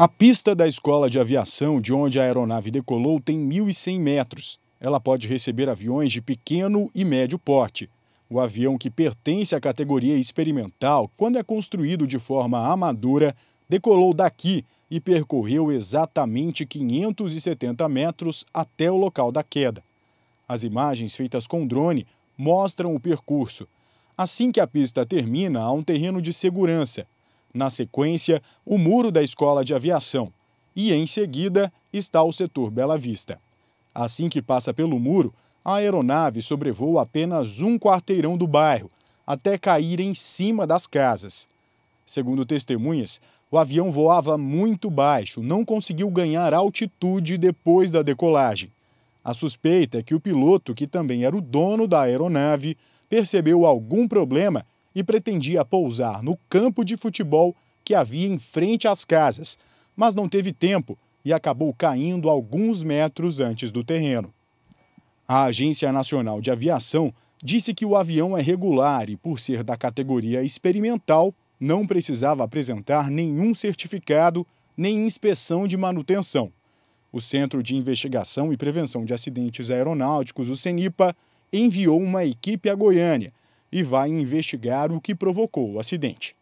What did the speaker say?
A pista da escola de aviação, de onde a aeronave decolou, tem 1.100 metros. Ela pode receber aviões de pequeno e médio porte. O avião que pertence à categoria experimental, quando é construído de forma amadora, decolou daqui e percorreu exatamente 570 metros até o local da queda. As imagens feitas com drone mostram o percurso. Assim que a pista termina, há um terreno de segurança, na sequência, o muro da Escola de Aviação. E em seguida está o setor Bela Vista. Assim que passa pelo muro, a aeronave sobrevoa apenas um quarteirão do bairro, até cair em cima das casas. Segundo testemunhas, o avião voava muito baixo, não conseguiu ganhar altitude depois da decolagem. A suspeita é que o piloto, que também era o dono da aeronave, percebeu algum problema e pretendia pousar no campo de futebol que havia em frente às casas, mas não teve tempo e acabou caindo alguns metros antes do terreno. A Agência Nacional de Aviação disse que o avião é regular e, por ser da categoria experimental, não precisava apresentar nenhum certificado nem inspeção de manutenção. O Centro de Investigação e Prevenção de Acidentes Aeronáuticos, o CENIPA, enviou uma equipe a Goiânia e vai investigar o que provocou o acidente.